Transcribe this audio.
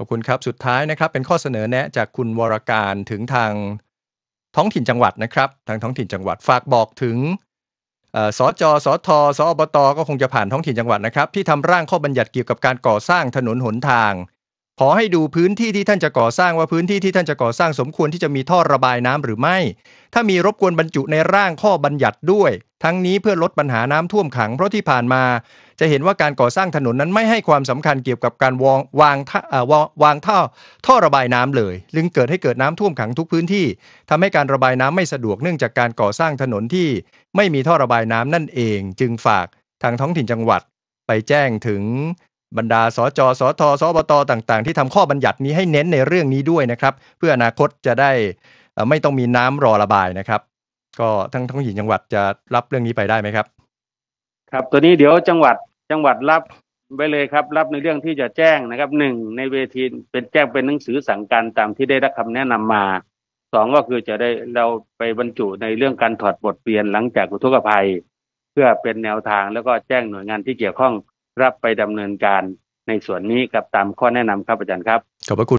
ขอบคุณครับสุดท้ายนะครับเป็นข้อเสนอแนะ จากคุณวรการถึงทางท้องถิ่นจังหวัดนะครับทางท้องถิ่นจังหวัดฝากบอกถึงสจ สท สอบต ก็คงจะผ่านท้องถิ่นจังหวัดนะครับที่ทำร่างข้อบัญญัติเกี่ยวกับการก่อสร้างถนนหนทางขอให้ดูพื้นที่ที่ท่านจะก่อสร้างว่าพื้นที่ที่ท่านจะก่อสร้างสมควรที่จะมีท่อระบายน้ำหรือไม่ ถ้ามีรบกวนบรรจุในร่างข้อบัญญัติด้วย ทั้งนี้เพื่อลดปัญหาน้ำท่วมขัง เพราะที่ผ่านมา จะเห็นว่าการก่อสร้างถนนนั้นไม่ให้ความสำคัญเกี่ยวกับการวางวางวางท่อท่อระบายน้ำเลยลึงเกิดให้เกิดน้ำท่วมขังทุกพื้นที่ ทำให้การระบายน้ำไม่สะดวกเนื่องจากการก่อสร้างถนนที่ ไม่มีท่อระบายน้ำนั่นเอง จึงฝากทางท้องถิ่นจังหวัด ไปแจ้งถึงบรรดาสจสทสบต ต่าง ๆ ที่ทำข้อบัญญัตินี้ให้เน้นในเรื่องนี้ด้วยนะครับ เพื่ออนาคตจะได้ไม่ต้องมีน้ำรอระบายนะครับ ก็ทั้งท้องถิ่นจังหวัดจะรับเรื่องนี้ไปได้ไหมครับ ครับตัวนี้เดี๋ยวจังหวัดจังหวัดรับไปเลยครับ รับในเรื่องที่จะแจ้งนะครับหนึ่งในเวทีเป็นแจ้งเป็นหนังสือสั่งการตามที่ได้รับคำแนะนำมาสองก็คือจะได้เราไปบรรจุในเรื่องการถอดบทเรียนหลังจากอุทกภัยเพื่อเป็นแนวทางแล้วก็แจ้งหน่วยงานที่เกี่ยวข้องรับไปดำเนินการในส่วนนี้ครับตามข้อแนะนำครับ อาจารย์ครับขอบพระคุณ